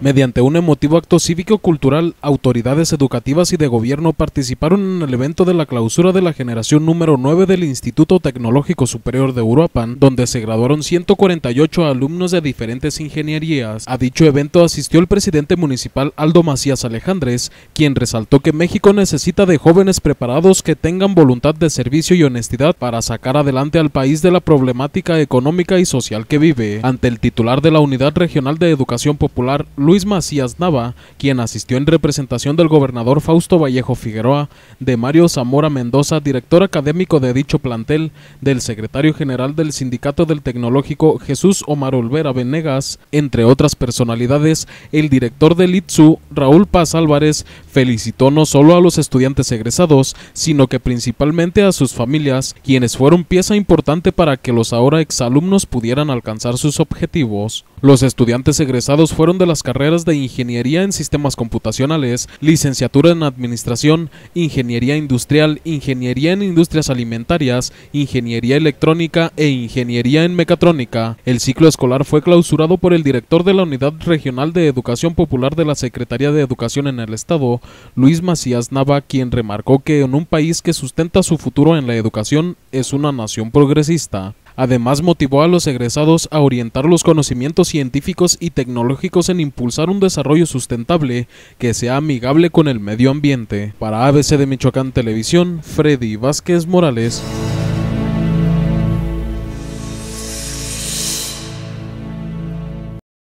Mediante un emotivo acto cívico-cultural, autoridades educativas y de gobierno participaron en el evento de la clausura de la generación número 9 del Instituto Tecnológico Superior de Uruapan, donde se graduaron 148 alumnos de diferentes ingenierías. A dicho evento asistió el presidente municipal Aldo Macías Alejandres, quien resaltó que México necesita de jóvenes preparados que tengan voluntad de servicio y honestidad para sacar adelante al país de la problemática económica y social que vive. Ante el titular de la Unidad Regional de Educación Popular, Luis Macías Nava, quien asistió en representación del gobernador Fausto Vallejo Figueroa, de Mario Zamora Mendoza, director académico de dicho plantel, del secretario general del Sindicato del Tecnológico Jesús Omar Olvera Venegas, entre otras personalidades, el director del ITSU, Raúl Paz Álvarez, felicitó no solo a los estudiantes egresados, sino que principalmente a sus familias, quienes fueron pieza importante para que los ahora exalumnos pudieran alcanzar sus objetivos. Los estudiantes egresados fueron de las carreras carreras de Ingeniería en Sistemas Computacionales, Licenciatura en Administración, Ingeniería Industrial, Ingeniería en Industrias Alimentarias, Ingeniería Electrónica e Ingeniería en Mecatrónica. El ciclo escolar fue clausurado por el director de la Unidad Regional de Educación Popular de la Secretaría de Educación en el Estado, Luis Macías Nava, quien remarcó que en un país que sustenta su futuro en la educación es una nación progresista. Además, motivó a los egresados a orientar los conocimientos científicos y tecnológicos en impulsar un desarrollo sustentable que sea amigable con el medio ambiente. Para ABC de Michoacán Televisión, Freddy Vázquez Morales.